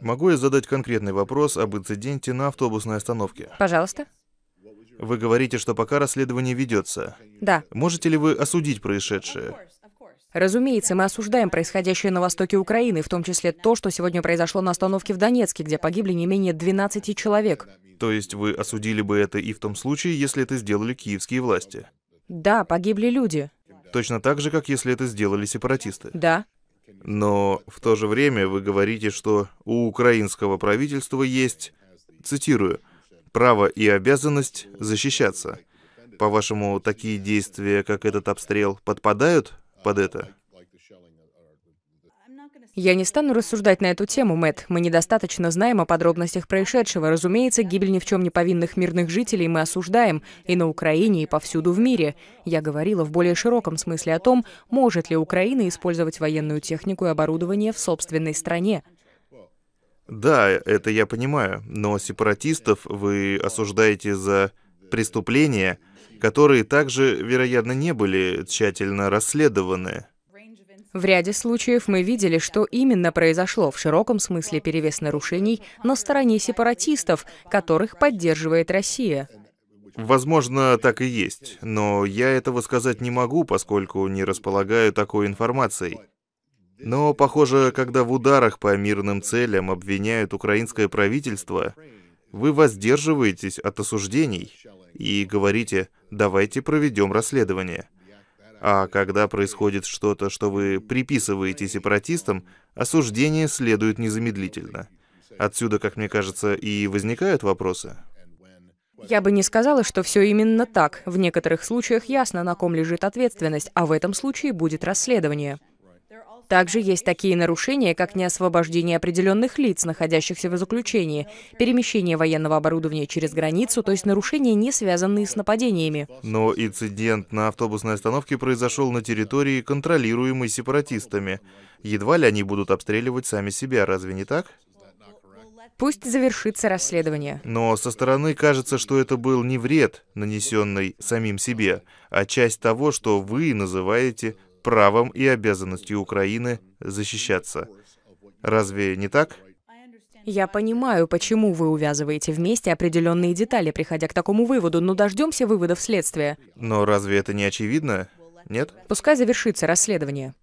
Могу я задать конкретный вопрос об инциденте на автобусной остановке? Пожалуйста. Вы говорите, что пока расследование ведется. Да. Можете ли вы осудить происшедшее? Разумеется, мы осуждаем происходящее на востоке Украины, в том числе то, что сегодня произошло на остановке в Донецке, где погибли не менее 12 человек. То есть вы осудили бы это и в том случае, если это сделали киевские власти? Да, погибли люди. Точно так же, как если это сделали сепаратисты? Да. Но в то же время вы говорите, что у украинского правительства есть, цитирую, «право и обязанность защищаться». По-вашему, такие действия, как этот обстрел, подпадают под это? Я не стану рассуждать на эту тему, Мэтт. Мы недостаточно знаем о подробностях происшедшего. Разумеется, гибель ни в чем не повинных мирных жителей мы осуждаем и на Украине, и повсюду в мире. Я говорила в более широком смысле о том, может ли Украина использовать военную технику и оборудование в собственной стране. Да, это я понимаю, но сепаратистов вы осуждаете за преступления, которые также, вероятно, не были тщательно расследованы. В ряде случаев мы видели, что именно произошло в широком смысле перевес нарушений на стороне сепаратистов, которых поддерживает Россия. Возможно, так и есть, но я этого сказать не могу, поскольку не располагаю такой информацией. Но, похоже, когда в ударах по мирным целям обвиняют украинское правительство, вы воздерживаетесь от осуждений и говорите «давайте проведем расследование». А когда происходит что-то, что вы приписываете сепаратистам, осуждение следует незамедлительно. Отсюда, как мне кажется, и возникают вопросы. Я бы не сказала, что все именно так. В некоторых случаях ясно, на ком лежит ответственность, а в этом случае будет расследование. Также есть такие нарушения, как неосвобождение определенных лиц, находящихся в заключении, перемещение военного оборудования через границу, то есть нарушения, не связанные с нападениями. Но инцидент на автобусной остановке произошел на территории, контролируемой сепаратистами. Едва ли они будут обстреливать сами себя, разве не так? Пусть завершится расследование. Но со стороны кажется, что это был не вред, нанесенный самим себе, а часть того, что вы называете правом и обязанностью Украины защищаться. Разве не так? Я понимаю, почему вы увязываете вместе определенные детали, приходя к такому выводу, но дождемся выводов следствия. Но разве это не очевидно? Нет? Пускай завершится расследование.